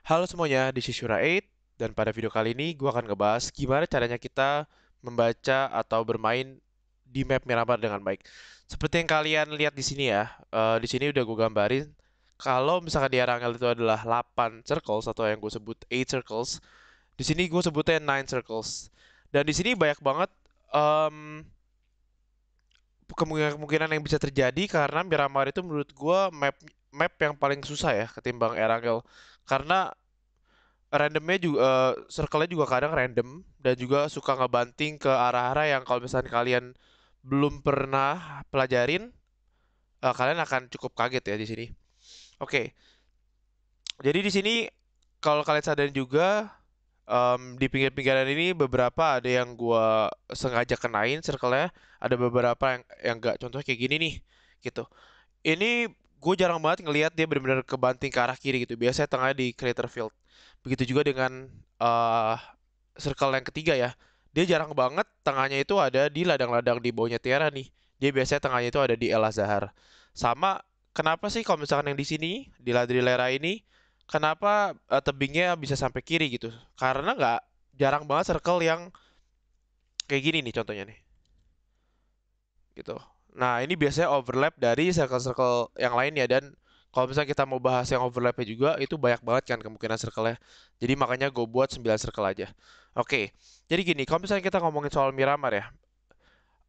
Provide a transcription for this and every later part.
Halo semuanya, di Shishura 8 dan pada video kali ini gue akan ngebahas gimana caranya kita membaca atau bermain di map Miramar dengan baik. Seperti yang kalian lihat di sini ya, uh, di sini udah gue gambarin kalau misalkan di Arangel itu adalah 8 circles atau yang gue sebut 8 circles, di sini gue sebutnya 9 circles. Dan di sini banyak banget um, kemungkinan yang bisa terjadi karena Miramar itu menurut gue map map yang paling susah ya ketimbang arangel karena randomnya juga uh, eh, circle-nya juga kadang random dan juga suka ngebanting ke arah-arah yang kalau misalnya kalian belum pernah pelajarin uh, kalian akan cukup kaget ya di sini. Oke. Okay. Jadi di sini kalau kalian sadar juga um, di pinggir-pinggiran ini beberapa ada yang gua sengaja kenain circle-nya, ada beberapa yang yang enggak contohnya kayak gini nih gitu. Ini gue jarang banget ngelihat dia benar-benar kebanting ke arah kiri gitu. Biasanya tengahnya di creator field. Begitu juga dengan uh, circle yang ketiga ya. Dia jarang banget tengahnya itu ada di ladang-ladang di bawahnya Tiara nih. Dia biasanya tengahnya itu ada di El Azhar. Sama kenapa sih kalau misalkan yang di sini di Ladri Lera ini kenapa uh, tebingnya bisa sampai kiri gitu? Karena nggak jarang banget circle yang kayak gini nih contohnya nih. Gitu. Nah, ini biasanya overlap dari circle-circle yang lain ya dan kalau misalnya kita mau bahas yang overlapnya juga itu banyak banget kan kemungkinan circle-nya. Jadi makanya gue buat 9 circle aja. Oke. Jadi gini, kalau misalnya kita ngomongin soal Miramar ya.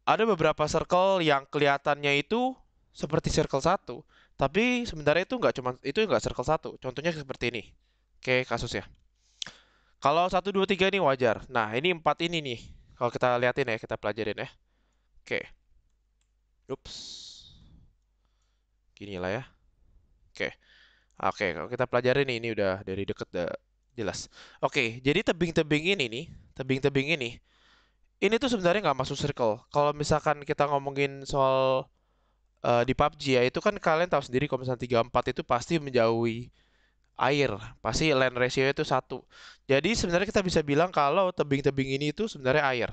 Ada beberapa circle yang kelihatannya itu seperti circle satu tapi sebenarnya itu nggak cuma itu nggak circle satu Contohnya seperti ini. Oke, kasus ya Kalau 1 2 3 ini wajar. Nah, ini empat ini nih. Kalau kita liatin ya, kita pelajarin ya. Oke. Ups. Gini lah ya. Oke. Oke, kalau kita pelajari nih, ini udah dari deket udah jelas. Oke, jadi tebing-tebing ini nih, tebing-tebing ini, ini tuh sebenarnya nggak masuk circle. Kalau misalkan kita ngomongin soal uh, di PUBG ya, itu kan kalian tahu sendiri kalau misalnya 34 itu pasti menjauhi air. Pasti land ratio itu satu. Jadi sebenarnya kita bisa bilang kalau tebing-tebing ini itu sebenarnya air.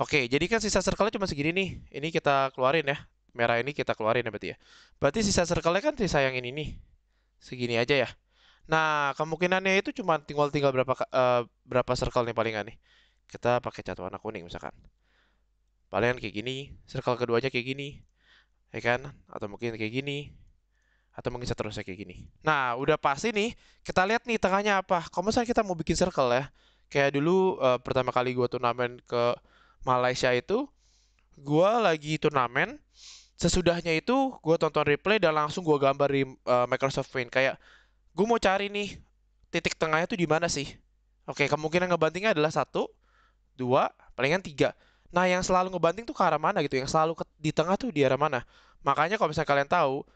Oke, jadi kan sisa circle-nya cuma segini nih. Ini kita keluarin ya. Merah ini kita keluarin ya berarti ya. Berarti sisa circle-nya kan sisa yang ini nih. Segini aja ya. Nah, kemungkinannya itu cuma tinggal tinggal berapa uh, berapa circle nih palingan nih. Kita pakai cat warna kuning misalkan. Palingan kayak gini, circle keduanya kayak gini. Ya kan? Atau mungkin kayak gini. Atau mungkin seterusnya kayak gini. Nah, udah pasti nih, kita lihat nih tengahnya apa. Kalau misalnya kita mau bikin circle ya. Kayak dulu uh, pertama kali gua turnamen ke Malaysia itu gue lagi turnamen sesudahnya itu gue tonton replay dan langsung gue gambar di uh, eh, Microsoft Paint kayak gue mau cari nih titik tengahnya tuh di mana sih oke kemungkinan ngebantingnya adalah satu dua palingan tiga nah yang selalu ngebanting tuh ke arah mana gitu yang selalu ke, di tengah tuh di arah mana makanya kalau misalnya kalian tahu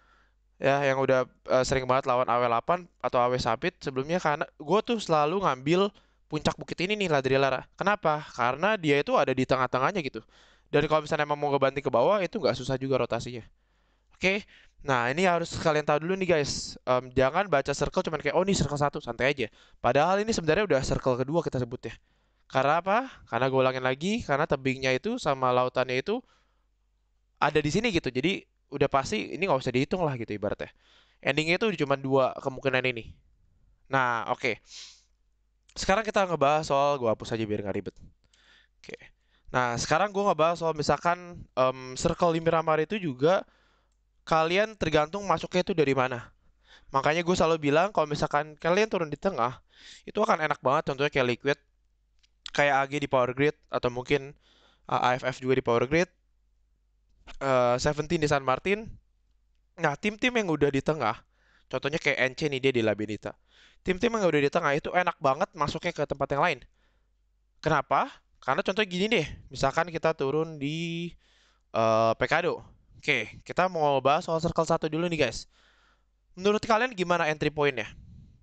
ya yang udah uh, sering banget lawan AW8 atau AW Sabit sebelumnya karena gue tuh selalu ngambil puncak bukit ini nih Ladri Lara. Kenapa? Karena dia itu ada di tengah-tengahnya gitu. Dan kalau misalnya emang mau ngebanting ke bawah itu nggak susah juga rotasinya. Oke. Okay? Nah, ini harus kalian tahu dulu nih guys. Um, jangan baca circle cuman kayak oh ini circle satu santai aja. Padahal ini sebenarnya udah circle kedua kita sebutnya. Karena apa? Karena gue ulangin lagi, karena tebingnya itu sama lautannya itu ada di sini gitu. Jadi udah pasti ini nggak usah dihitung lah gitu ibaratnya. Endingnya itu cuma dua kemungkinan ini. Nah, oke. Okay sekarang kita ngebahas soal gue hapus aja biar nggak ribet. Oke. Nah, sekarang gue ngebahas soal misalkan um, circle ramar itu juga kalian tergantung masuknya itu dari mana. Makanya gue selalu bilang kalau misalkan kalian turun di tengah, itu akan enak banget contohnya kayak Liquid, kayak AG di Power Grid, atau mungkin uh, eh, AFF juga di Power Grid, uh, Seventeen di San Martin. Nah, tim-tim yang udah di tengah, Contohnya kayak NC nih dia di Labinita. Tim-tim yang udah di tengah itu enak banget masuknya ke tempat yang lain. Kenapa? Karena contohnya gini deh, misalkan kita turun di uh, eh, Pekado. Oke, kita mau bahas soal circle 1 dulu nih guys. Menurut kalian gimana entry point-nya?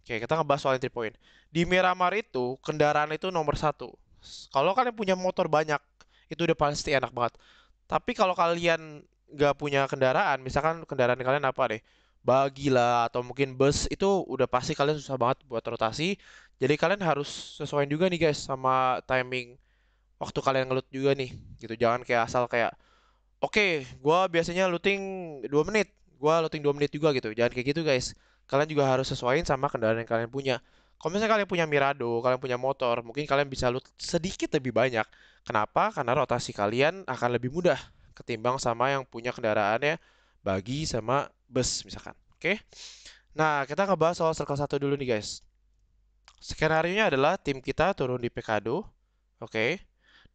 Oke, kita ngebahas soal entry point. Di Miramar itu, kendaraan itu nomor satu. Kalau kalian punya motor banyak, itu udah pasti enak banget. Tapi kalau kalian nggak punya kendaraan, misalkan kendaraan kalian apa deh? bagi lah atau mungkin bus itu udah pasti kalian susah banget buat rotasi. Jadi kalian harus sesuaiin juga nih guys sama timing waktu kalian ngelut juga nih. Gitu jangan kayak asal kayak oke, okay, gua biasanya looting dua menit, gua looting dua menit juga gitu. Jangan kayak gitu guys. Kalian juga harus sesuaiin sama kendaraan yang kalian punya. Kalau misalnya kalian punya Mirado, kalian punya motor, mungkin kalian bisa loot sedikit lebih banyak. Kenapa? Karena rotasi kalian akan lebih mudah ketimbang sama yang punya kendaraannya bagi sama bus misalkan. Oke. Okay? Nah, kita ngebahas soal circle 1 dulu nih, guys. Skenarionya adalah tim kita turun di Pekado, oke. Okay?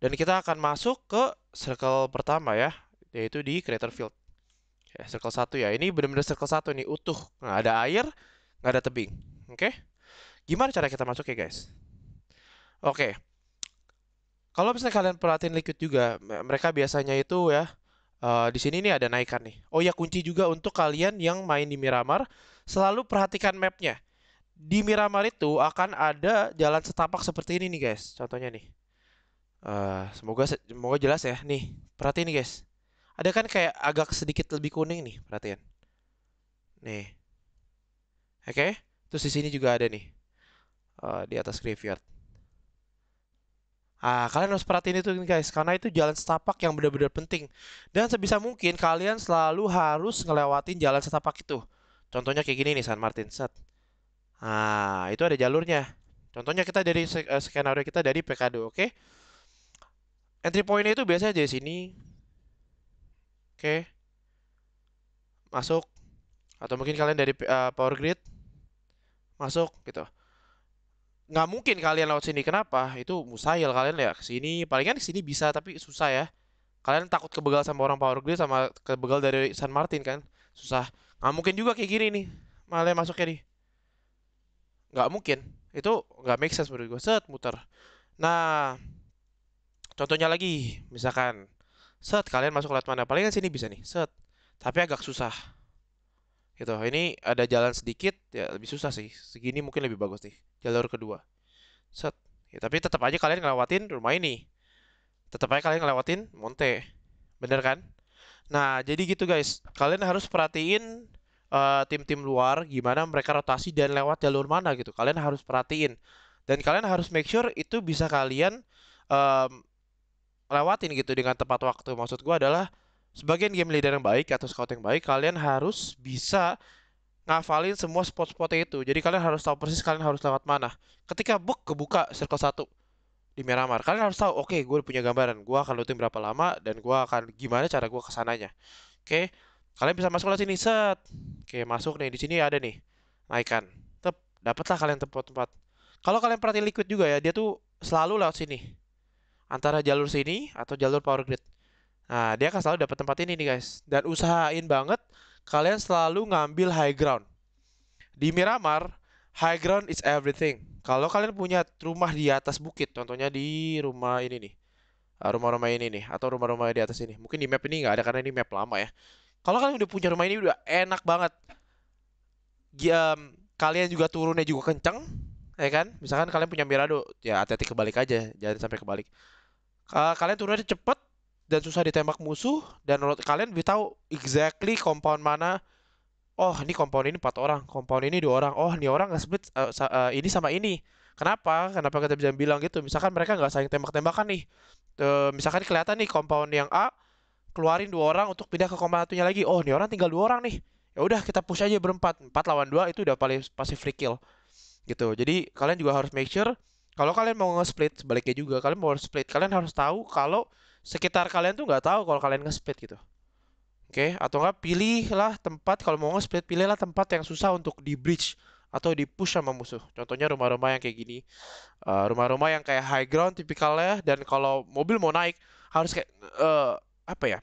Dan kita akan masuk ke circle pertama ya, yaitu di Creator Field. Ya, circle 1 ya. Ini benar-benar circle 1 nih, utuh. Nggak ada air, nggak ada tebing. Oke. Okay? Gimana cara kita masuk ya, guys? Oke. Okay. Kalau misalnya kalian perhatiin liquid juga, mereka biasanya itu ya Uh, di sini nih ada naikkan nih. Oh ya kunci juga untuk kalian yang main di Miramar, selalu perhatikan mapnya. Di Miramar itu akan ada jalan setapak seperti ini nih guys, contohnya nih. Uh, semoga semoga jelas ya. Nih, perhatiin nih guys. Ada kan kayak agak sedikit lebih kuning nih, perhatian. Nih. Oke, okay? terus di sini juga ada nih. Uh, di atas graveyard. Ah, kalian harus perhatiin itu guys, karena itu jalan setapak yang benar-benar penting. Dan sebisa mungkin kalian selalu harus ngelewatin jalan setapak itu. Contohnya kayak gini nih San Martin set. Ah, itu ada jalurnya. Contohnya kita dari uh, skenario kita dari PKD, oke? Okay? Entry point itu biasanya dari sini. Oke. Okay. Masuk atau mungkin kalian dari uh, power grid masuk gitu nggak mungkin kalian lewat sini. Kenapa? Itu mustahil kalian ya ke sini. Palingan di sini bisa tapi susah ya. Kalian takut kebegal sama orang Power Grid sama kebegal dari San Martin kan? Susah. Nggak mungkin juga kayak gini nih. Malah masuknya nih. Nggak mungkin. Itu nggak make sense menurut gue. Set muter. Nah, contohnya lagi misalkan set kalian masuk lewat mana? Palingan sini bisa nih. Set. Tapi agak susah gitu ini ada jalan sedikit ya lebih susah sih segini mungkin lebih bagus nih jalur kedua set ya, tapi tetap aja kalian ngelewatin rumah ini tetap aja kalian ngelewatin monte bener kan nah jadi gitu guys kalian harus perhatiin tim eh, tim-tim luar gimana mereka rotasi dan lewat jalur mana gitu kalian harus perhatiin dan kalian harus make sure itu bisa kalian um, lewatin gitu dengan tepat waktu maksud gua adalah Sebagian game leader yang baik atau scout yang baik, kalian harus bisa ngafalin semua spot-spotnya itu. Jadi kalian harus tahu persis kalian harus lewat mana. Ketika book kebuka circle satu di Miramar, kalian harus tahu, oke, okay, gue punya gambaran, gue akan looting berapa lama dan gue akan gimana cara gue kesananya. Oke, okay? kalian bisa masuk ke sini set. Oke, okay, masuk nih di sini ada nih naikkan. Tep, dapatlah kalian tempat-tempat. Kalau kalian perhatiin liquid juga ya, dia tuh selalu lewat sini. Antara jalur sini atau jalur power grid. Nah, dia akan selalu dapat tempat ini nih guys. Dan usahain banget kalian selalu ngambil high ground. Di Miramar, high ground is everything. Kalau kalian punya rumah di atas bukit, contohnya di rumah ini nih. Ah, rumah-rumah ini nih, atau rumah-rumah di atas ini. Mungkin di map ini nggak ada karena ini map lama ya. Kalau kalian udah punya rumah ini udah enak banget. Um, kalian juga turunnya juga kenceng, ya kan? Misalkan kalian punya Mirado, ya hati-hati kebalik aja, jangan sampai kebalik. kalian turunnya cepet, dan susah ditembak musuh dan menurut kalian lebih tahu exactly compound mana oh ini compound ini empat orang compound ini dua orang oh ini orang nggak split uh, eh, uh, eh, ini sama ini kenapa kenapa kita bisa bilang gitu misalkan mereka nggak saling tembak-tembakan nih uh, misalkan kelihatan nih compound yang A keluarin dua orang untuk pindah ke compound satunya lagi oh ini orang tinggal dua orang nih ya udah kita push aja berempat empat lawan dua itu udah paling pasti free kill gitu jadi kalian juga harus make sure kalau kalian mau nge-split sebaliknya juga kalian mau split kalian harus tahu kalau sekitar kalian tuh nggak tahu kalau kalian nge-split gitu. Oke, okay? atau enggak pilihlah tempat kalau mau nge-split pilihlah tempat yang susah untuk di bridge atau di push sama musuh. Contohnya rumah-rumah yang kayak gini, eh, rumah-rumah rumah yang kayak high ground tipikalnya dan kalau mobil mau naik harus kayak uh, apa ya?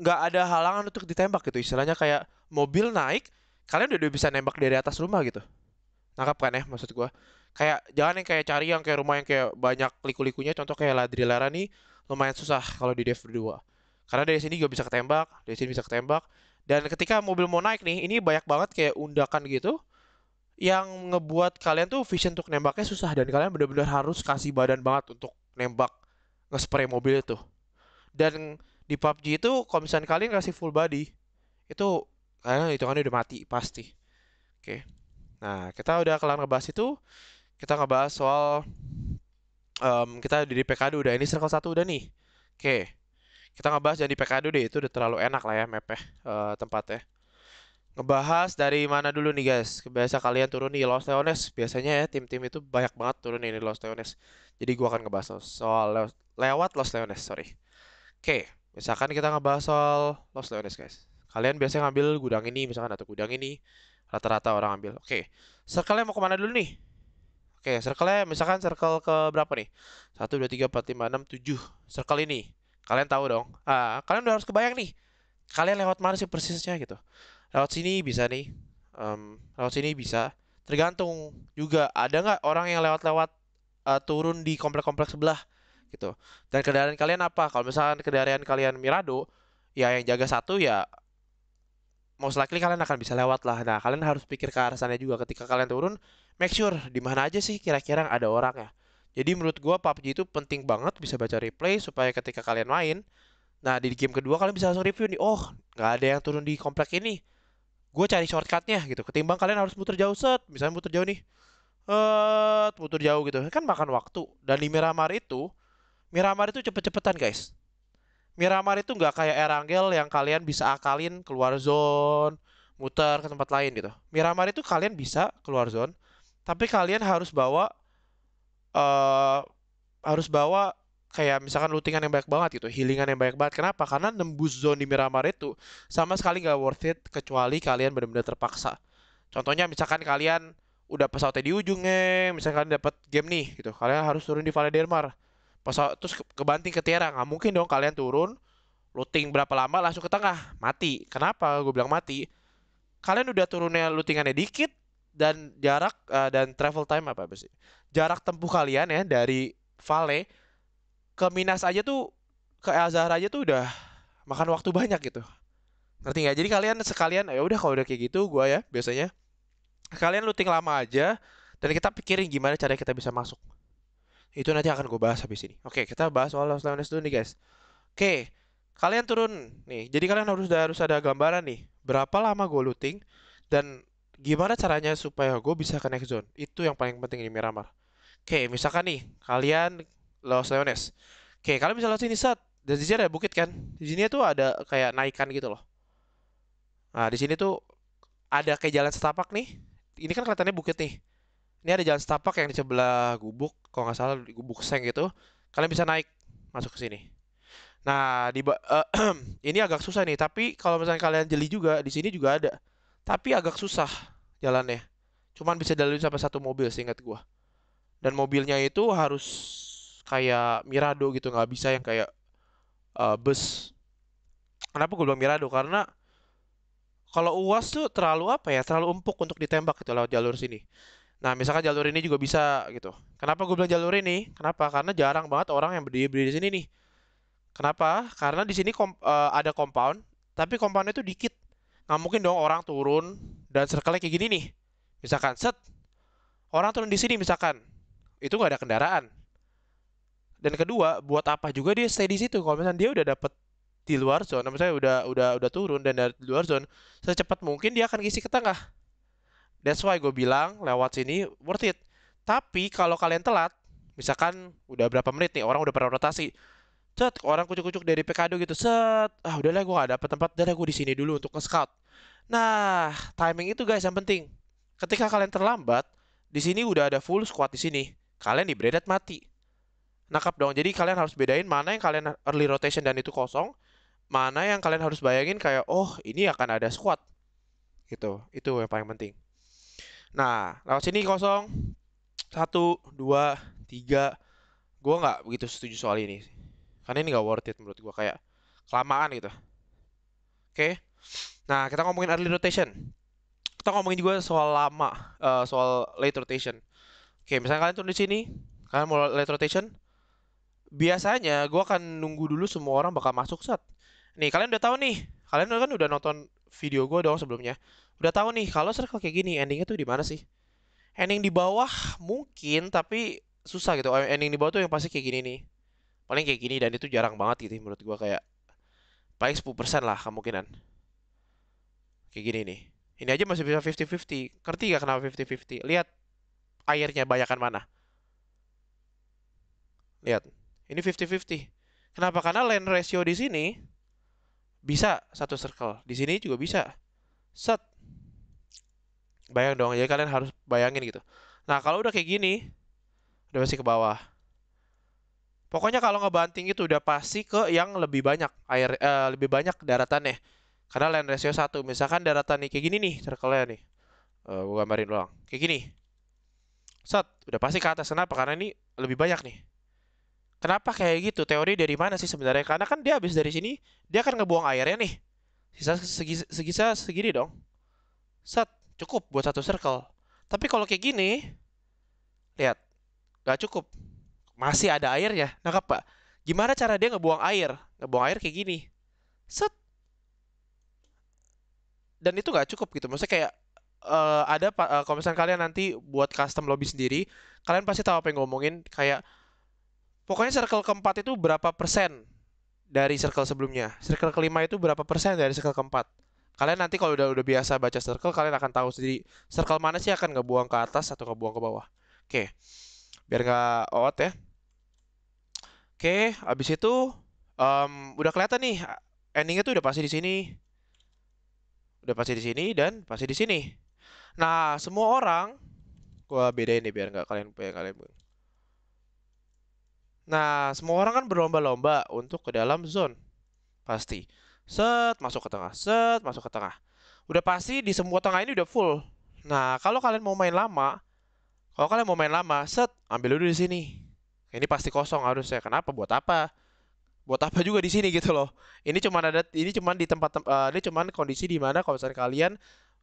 nggak ada halangan untuk ditembak gitu. Istilahnya kayak mobil naik, kalian udah, udah bisa nembak dari atas rumah gitu. Nangkap kan ya maksud gua? kayak jangan yang kayak cari yang kayak rumah yang kayak banyak liku-likunya contoh kayak Ladri Lara nih lumayan susah kalau di dev berdua karena dari sini juga bisa ketembak dari sini bisa ketembak dan ketika mobil mau naik nih ini banyak banget kayak undakan gitu yang ngebuat kalian tuh vision untuk nembaknya susah dan kalian bener-bener harus kasih badan banget untuk nembak ngespray mobil itu dan di PUBG itu kalau misalnya kalian kasih full body itu kalian hitungannya udah mati pasti oke okay. nah kita udah kelar ngebahas itu kita ngebahas soal um, kita di PKD udah ini circle satu udah nih. Oke. Kita ngebahas jadi PKD deh itu udah terlalu enak lah ya mepeh ya, uh, tempatnya. Ngebahas dari mana dulu nih guys? Biasa kalian turun di Los Leones. Biasanya ya tim-tim itu banyak banget turun di Los Leones. Jadi gua akan ngebahas soal le lewat Los Leones, sorry. Oke, misalkan kita ngebahas soal Los Leones guys. Kalian biasanya ngambil gudang ini misalkan atau gudang ini. Rata-rata orang ambil. Oke. sekalian mau kemana dulu nih? Oke, circle-nya misalkan circle ke berapa nih? 1, 2, 3, 4, 5, 6, 7. Circle ini. Kalian tahu dong. Ah, kalian udah harus kebayang nih. Kalian lewat mana sih persisnya gitu. Lewat sini bisa nih. Um, lewat sini bisa. Tergantung juga ada nggak orang yang lewat-lewat uh, turun di komplek-komplek sebelah gitu. Dan kendaraan kalian apa? Kalau misalkan kendaraan kalian Mirado, ya yang jaga satu ya Mau likely kalian akan bisa lewat lah. Nah, kalian harus pikir ke arah sana juga ketika kalian turun, make sure di mana aja sih kira-kira ada orang ya. Jadi menurut gua PUBG itu penting banget bisa baca replay supaya ketika kalian main, nah di game kedua kalian bisa langsung review nih, oh nggak ada yang turun di komplek ini. Gue cari shortcutnya gitu. Ketimbang kalian harus muter jauh set, misalnya muter jauh nih, eh muter jauh gitu, kan makan waktu. Dan di Miramar itu, Miramar itu cepet-cepetan guys. Miramar itu nggak kayak Erangel yang kalian bisa akalin keluar zone, muter ke tempat lain gitu. Miramar itu kalian bisa keluar zone, tapi kalian harus bawa uh, harus bawa kayak misalkan lootingan yang banyak banget gitu, healingan yang banyak banget. Kenapa? Karena nembus zone di Miramar itu sama sekali nggak worth it kecuali kalian benar-benar terpaksa. Contohnya misalkan kalian udah pesawatnya di ujungnya, misalkan dapat game nih gitu, kalian harus turun di Vale Dermar. Pesawat terus kebanting ke Tiara, nggak mungkin dong kalian turun looting berapa lama langsung ke tengah, mati. Kenapa? Gue bilang mati. Kalian udah turunnya lootingannya dikit, dan jarak uh, dan travel time apa sih? Jarak tempuh kalian ya dari Vale ke Minas aja tuh ke Azhar aja tuh udah makan waktu banyak gitu. Ngerti nggak? Jadi kalian sekalian ya udah kalau udah kayak gitu gua ya biasanya kalian looting lama aja dan kita pikirin gimana cara kita bisa masuk. Itu nanti akan gue bahas habis ini. Oke, kita bahas soal Lost Loneliness dulu nih guys. Oke, kalian turun nih. Jadi kalian harus harus ada gambaran nih berapa lama gue looting dan gimana caranya supaya gue bisa ke next zone? Itu yang paling penting di Miramar. Oke, misalkan nih, kalian Los Leones. Oke, kalian bisa lewat sini, saat Dan di sini ada bukit kan? Di sini tuh ada kayak naikan gitu loh. Nah, di sini tuh ada kayak jalan setapak nih. Ini kan kelihatannya bukit nih. Ini ada jalan setapak yang di sebelah gubuk, kalau nggak salah di gubuk seng gitu. Kalian bisa naik masuk ke sini. Nah, di uh, ini agak susah nih, tapi kalau misalnya kalian jeli juga, di sini juga ada. Tapi agak susah jalannya. Cuman bisa dilalui sampai satu mobil seingat gua. Dan mobilnya itu harus kayak Mirado gitu, nggak bisa yang kayak uh, bus. Kenapa gue bilang Mirado? Karena kalau UAS tuh terlalu apa ya? Terlalu empuk untuk ditembak gitu lewat jalur sini. Nah, misalkan jalur ini juga bisa gitu. Kenapa gue bilang jalur ini? Kenapa? Karena jarang banget orang yang berdiri-berdiri di sini nih. Kenapa? Karena di sini kom uh, ada compound, tapi compoundnya itu dikit. Nggak mungkin dong orang turun dan circle kayak gini nih. Misalkan set orang turun di sini misalkan. Itu nggak ada kendaraan. Dan kedua, buat apa juga dia stay di situ kalau misalnya dia udah dapet di luar zone, misalnya udah udah udah turun dan dari luar zone, secepat mungkin dia akan ngisi ke tengah. That's why gue bilang lewat sini worth it. Tapi kalau kalian telat, misalkan udah berapa menit nih orang udah pernah rotasi, set orang kucuk-kucuk dari Pekado gitu, set ah udahlah gue gak dapet tempat, udahlah gue di sini dulu untuk nge scout. Nah, timing itu guys yang penting. Ketika kalian terlambat, di sini udah ada full squad di sini. Kalian di Bredet mati. Nakap dong. Jadi kalian harus bedain mana yang kalian early rotation dan itu kosong, mana yang kalian harus bayangin kayak oh, ini akan ada squad. Gitu. Itu yang paling penting. Nah, lewat sini kosong. Satu, dua, tiga. Gue nggak begitu setuju soal ini. Karena ini nggak worth it menurut gue. Kayak kelamaan gitu. Oke. Okay? Nah, kita ngomongin early rotation. Kita ngomongin juga soal lama, uh, soal late rotation. Oke, misalnya kalian tuh di sini, kalian mau late rotation, biasanya gue akan nunggu dulu semua orang bakal masuk set. Nih, kalian udah tahu nih, kalian kan udah nonton video gue dong sebelumnya. Udah tahu nih, kalau circle kayak gini, endingnya tuh di mana sih? Ending di bawah mungkin, tapi susah gitu. Eh, ending di bawah tuh yang pasti kayak gini nih. Paling kayak gini, dan itu jarang banget gitu menurut gue kayak. Paling 10% lah kemungkinan. Kayak gini nih. Ini aja masih bisa 50-50. Kerti gak kenapa 50-50? Lihat airnya banyakan mana. Lihat. Ini 50-50. Kenapa? Karena land ratio di sini bisa satu circle. Di sini juga bisa. Set. Bayang dong. Jadi ya kalian harus bayangin gitu. Nah, kalau udah kayak gini, udah pasti ke bawah. Pokoknya kalau ngebanting itu udah pasti ke yang lebih banyak air eh, lebih banyak daratannya. Karena land ratio satu Misalkan daratan nih kayak gini nih circle-nya nih. Uh, eh, gue gambarin doang. Kayak gini. Set, udah pasti ke atas. Kenapa? Karena ini lebih banyak nih. Kenapa kayak gitu? Teori dari mana sih sebenarnya? Karena kan dia habis dari sini, dia akan ngebuang airnya nih. Sisa segi, segisa segini dong. Set, cukup buat satu circle. Tapi kalau kayak gini, lihat, gak cukup. Masih ada airnya, nah pak? Gimana cara dia ngebuang air? Ngebuang air kayak gini. Set, dan itu nggak cukup gitu maksudnya kayak uh, ada uh, kalau misalnya kalian nanti buat custom lobby sendiri kalian pasti tahu apa yang ngomongin kayak pokoknya circle keempat itu berapa persen dari circle sebelumnya circle kelima itu berapa persen dari circle keempat kalian nanti kalau udah udah biasa baca circle kalian akan tahu sendiri circle mana sih akan buang ke atas atau buang ke bawah oke okay. biar nggak out ya oke okay, abis itu um, udah kelihatan nih endingnya tuh udah pasti di sini udah pasti di sini dan pasti di sini. Nah, semua orang gua bedain nih biar nggak kalian punya kalian. Nah, semua orang kan berlomba-lomba untuk ke dalam zone. Pasti. Set, masuk ke tengah. Set, masuk ke tengah. Udah pasti di semua tengah ini udah full. Nah, kalau kalian mau main lama, kalau kalian mau main lama, set, ambil dulu di sini. Ini pasti kosong harusnya. Kenapa? Buat apa? buat apa juga di sini gitu loh. Ini cuma ada ini cuma di tempat tem, uh, ini cuma kondisi di mana kalau misalnya kalian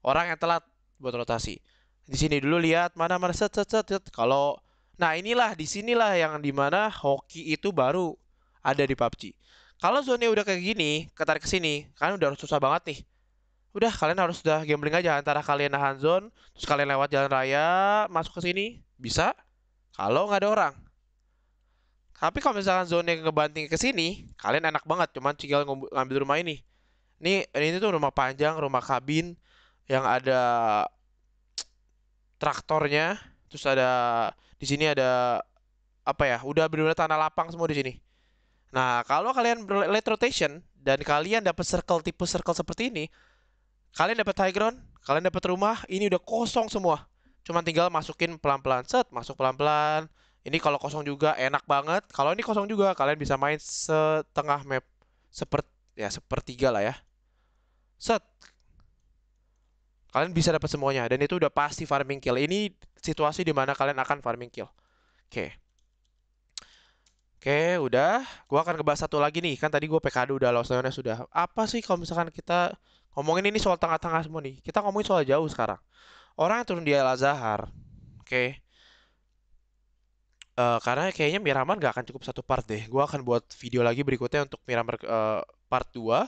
orang yang telat buat rotasi. Di sini dulu lihat mana mana set set set, set. kalau nah inilah di sinilah yang dimana hoki itu baru ada di PUBG. Kalau zone udah kayak gini, ketarik ke sini, kan udah susah banget nih. Udah kalian harus udah gambling aja antara kalian nahan zone, terus kalian lewat jalan raya, masuk ke sini, bisa. Kalau nggak ada orang, tapi kalau misalkan zone yang ngebanting ke sini, kalian enak banget cuman tinggal ngambil rumah ini. Ini ini tuh rumah panjang, rumah kabin yang ada traktornya, terus ada di sini ada apa ya? Udah benar-benar tanah lapang semua di sini. Nah, kalau kalian late rotation dan kalian dapat circle tipe circle seperti ini, kalian dapat high ground, kalian dapat rumah, ini udah kosong semua. Cuman tinggal masukin pelan-pelan set, masuk pelan-pelan, ini kalau kosong juga enak banget. Kalau ini kosong juga kalian bisa main setengah map. Seperti ya sepertiga lah ya. Set. Kalian bisa dapat semuanya dan itu udah pasti farming kill. Ini situasi di mana kalian akan farming kill. Oke. Oke, udah. Gua akan ngebahas satu lagi nih. Kan tadi gua PKD udah, Los Leones sudah. Apa sih kalau misalkan kita ngomongin ini soal tengah-tengah semua nih. Kita ngomongin soal jauh sekarang. Orang yang turun di Al Azhar, oke. Okay, Eh, karena kayaknya Miraman gak akan cukup satu part deh. Gue akan buat video lagi berikutnya untuk Miraman uh, part 2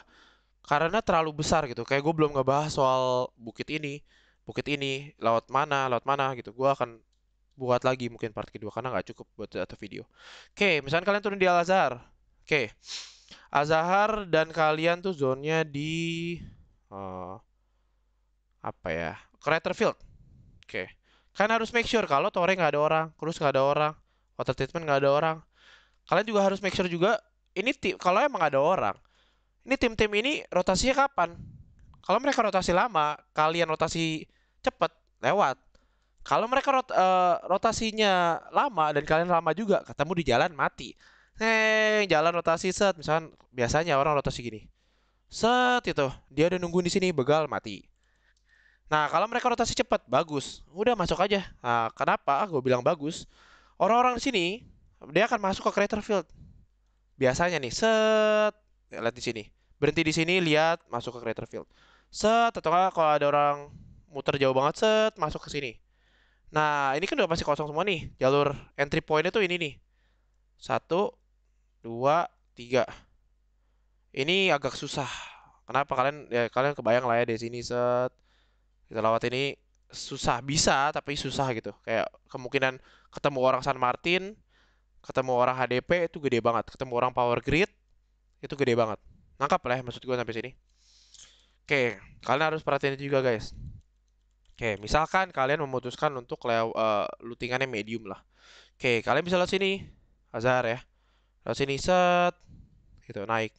karena terlalu besar gitu. Kayak gue belum ngebahas soal bukit ini, bukit ini, laut mana, laut mana gitu. Gue akan buat lagi mungkin part kedua karena gak cukup buat satu video. Oke, misalnya kalian turun di Al Azhar. Oke, Azhar dan kalian tuh zonnya di uh, apa ya? crater field. Oke. Kan harus make sure kalau Tore nggak ada orang, Cruz nggak ada orang, water treatment nggak ada orang kalian juga harus make sure juga ini tim kalau emang ada orang ini tim-tim ini rotasinya kapan kalau mereka rotasi lama kalian rotasi cepet lewat kalau mereka rot, uh, rotasinya lama dan kalian lama juga ketemu di jalan mati neng jalan rotasi set misalnya biasanya orang rotasi gini set itu dia udah nungguin di sini begal mati nah kalau mereka rotasi cepat bagus udah masuk aja nah, kenapa gue bilang bagus orang-orang di sini dia akan masuk ke creator field. Biasanya nih, set lihat di sini. Berhenti di sini, lihat masuk ke creator field. Set atau enggak kalau ada orang muter jauh banget set masuk ke sini. Nah, ini kan udah pasti kosong semua nih. Jalur entry point itu ini nih. Satu, dua, tiga. Ini agak susah. Kenapa kalian ya kalian kebayang lah ya di sini set kita lewat ini susah bisa tapi susah gitu. Kayak kemungkinan ketemu orang San Martin, ketemu orang HDP itu gede banget, ketemu orang Power Grid itu gede banget. Nangkap lah ya, maksud gue sampai sini. Oke, kalian harus perhatiin juga guys. Oke, misalkan kalian memutuskan untuk lew, uh, eh, lootingannya medium lah. Oke, kalian bisa lewat sini, Azhar ya. lewat sini set, gitu naik,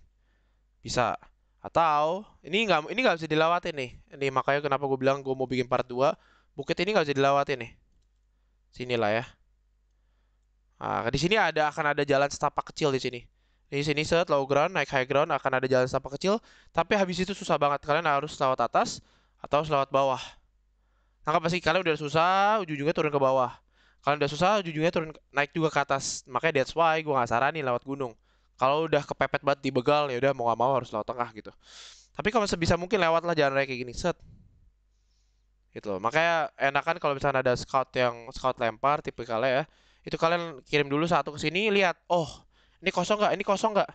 bisa. Atau ini nggak ini nggak bisa dilewatin nih. Ini makanya kenapa gue bilang gue mau bikin part 2. Bukit ini nggak bisa dilewatin nih. Sinilah ya. Nah, di sini ada akan ada jalan setapak kecil di sini. Di sini set low ground naik high ground akan ada jalan setapak kecil, tapi habis itu susah banget kalian harus lewat atas atau lewat bawah. Nah, pasti kalian udah susah, ujung-ujungnya turun ke bawah. Kalian udah susah, ujung-ujungnya turun naik juga ke atas. Makanya that's why gue nggak saranin lewat gunung. Kalau udah kepepet banget di begal ya udah mau gak mau harus lewat tengah gitu. Tapi kalau sebisa mungkin lewatlah jalan raya kayak gini, set gitu loh. Makanya enakan kalau misalnya ada scout yang scout lempar tipikalnya ya itu kalian kirim dulu satu ke sini lihat oh ini kosong nggak ini kosong nggak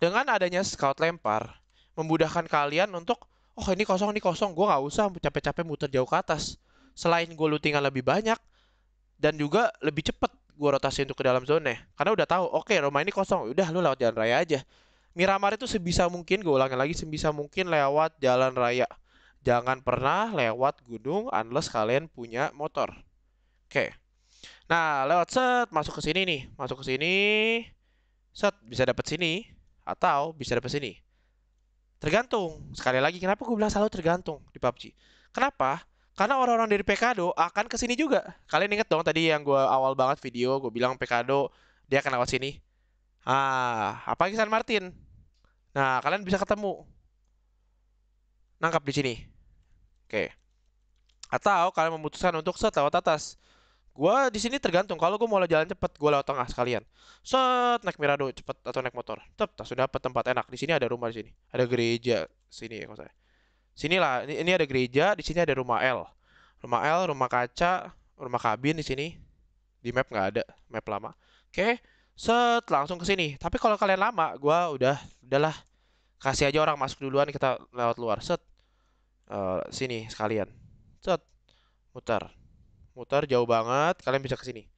dengan adanya scout lempar memudahkan kalian untuk oh ini kosong ini kosong gue nggak usah capek-capek muter jauh ke atas selain gue lootingan lebih banyak dan juga lebih cepet gue rotasi untuk ke dalam zone karena udah tahu oke okay, rumah ini kosong udah lu lewat jalan raya aja Miramar itu sebisa mungkin gue ulangi lagi sebisa mungkin lewat jalan raya jangan pernah lewat gunung unless kalian punya motor oke okay. Nah, lewat set masuk ke sini nih, masuk ke sini. Set bisa dapat sini atau bisa dapat sini. Tergantung. Sekali lagi kenapa gue bilang selalu tergantung di PUBG? Kenapa? Karena orang-orang dari Pekado akan ke sini juga. Kalian inget dong tadi yang gue awal banget video gue bilang Pekado dia akan lewat sini. Ah, apa San Martin. Nah, kalian bisa ketemu. Nangkap di sini. Oke. Atau kalian memutuskan untuk set lewat atas. Gua di sini tergantung kalau gue mau jalan cepet gue lewat tengah sekalian set naik mirado cepet atau naik motor tep sudah dapat tempat enak di sini ada rumah di sini ada gereja sini ya kalau saya sinilah ini, ini ada gereja di sini ada rumah L rumah L rumah kaca rumah kabin di sini di map nggak ada map lama oke set langsung ke sini tapi kalau kalian lama gue udah udahlah kasih aja orang masuk duluan kita lewat luar set uh, sini sekalian set muter muter jauh banget, kalian bisa ke sini.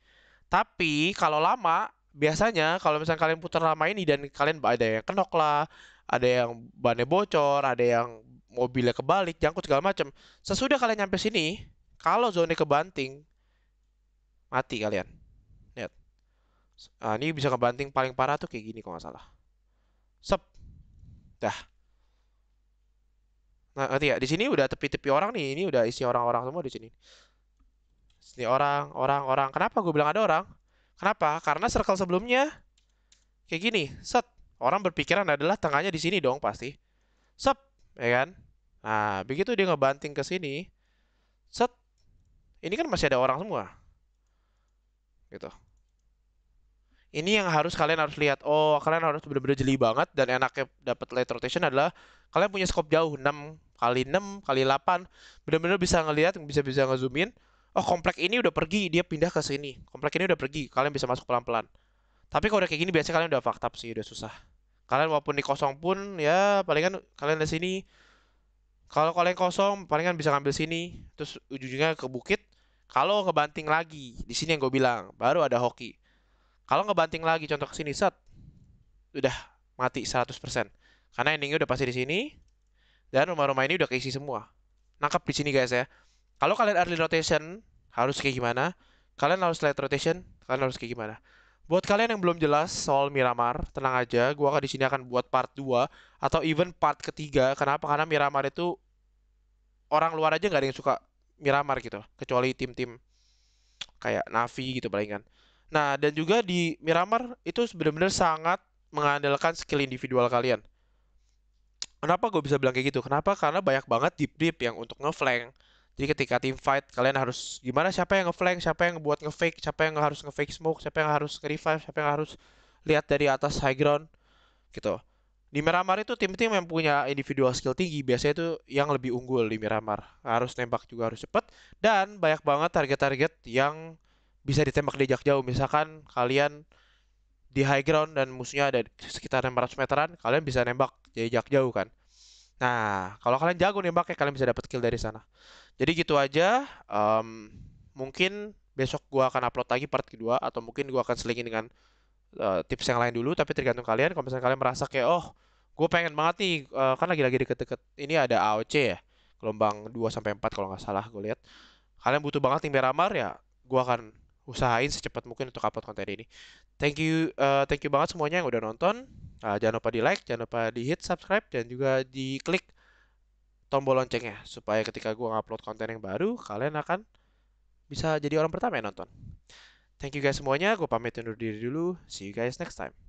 Tapi kalau lama, biasanya kalau misalnya kalian putar lama ini dan kalian ada yang kenok lah, ada yang bannya bocor, ada yang mobilnya kebalik, jangkut segala macam. Sesudah kalian nyampe sini, kalau zone kebanting, mati kalian. Lihat. Nah, ini bisa kebanting paling parah tuh kayak gini kok nggak salah. Sep. Dah. Nah, ngerti ya? Di sini udah tepi-tepi orang nih. Ini udah isi orang-orang semua di sini. Sini orang, orang, orang. Kenapa gue bilang ada orang? Kenapa? Karena circle sebelumnya kayak gini, set. Orang berpikiran adalah tengahnya di sini dong pasti. set, ya kan? Nah, begitu dia ngebanting ke sini, set. Ini kan masih ada orang semua. Gitu. Ini yang harus kalian harus lihat. Oh, kalian harus bener-bener jeli banget dan enaknya dapat late rotation adalah kalian punya scope jauh 6 kali 6 kali 8 bener-bener bisa ngelihat bisa bisa ngezoomin oh komplek ini udah pergi dia pindah ke sini komplek ini udah pergi kalian bisa masuk pelan pelan tapi kalau udah kayak gini biasanya kalian udah up sih udah susah kalian walaupun di kosong pun ya palingan kalian di sini kalau kalian kosong palingan bisa ngambil sini terus ujungnya ke bukit kalau ngebanting lagi di sini yang gue bilang baru ada hoki kalau ngebanting lagi contoh ke sini set udah mati 100% karena endingnya udah pasti di sini dan rumah-rumah ini udah keisi semua nangkap di sini guys ya kalau kalian early rotation harus kayak gimana, kalian harus late rotation, kalian harus kayak gimana. Buat kalian yang belum jelas soal Miramar, tenang aja, gua akan di sini akan buat part 2 atau even part ketiga. Kenapa? Karena Miramar itu orang luar aja nggak ada yang suka Miramar gitu, kecuali tim-tim kayak Navi gitu paling kan. Nah, dan juga di Miramar itu benar-benar sangat mengandalkan skill individual kalian. Kenapa gue bisa bilang kayak gitu? Kenapa? Karena banyak banget deep deep yang untuk ngeflank, jadi ketika tim fight kalian harus gimana siapa yang ngeflank, siapa yang buat ngefake, siapa yang harus ngefake smoke, siapa yang harus nge-revive, siapa yang harus lihat dari atas high ground gitu. Di Miramar itu tim-tim yang punya individual skill tinggi biasanya itu yang lebih unggul di Miramar. Harus nembak juga harus cepet dan banyak banget target-target yang bisa ditembak dari jauh. Misalkan kalian di high ground dan musuhnya ada sekitar ratus meteran, kalian bisa nembak dari jauh kan. Nah, kalau kalian jago nembak ya kalian bisa dapat kill dari sana. Jadi gitu aja. Um, mungkin besok gua akan upload lagi part kedua atau mungkin gua akan selingin dengan uh, tips yang lain dulu tapi tergantung kalian kalau misalnya kalian merasa kayak oh gua pengen banget nih uh, kan lagi-lagi deket-deket ini ada AOC ya gelombang 2 sampai empat kalau nggak salah gue lihat kalian butuh banget tim beramar ya gua akan usahain secepat mungkin untuk upload konten ini. Thank you, uh, thank you banget semuanya yang udah nonton. Uh, jangan lupa di like, jangan lupa di hit subscribe dan juga di klik tombol loncengnya supaya ketika gue upload konten yang baru kalian akan bisa jadi orang pertama yang nonton. Thank you guys semuanya, gue pamit undur diri dulu. See you guys next time.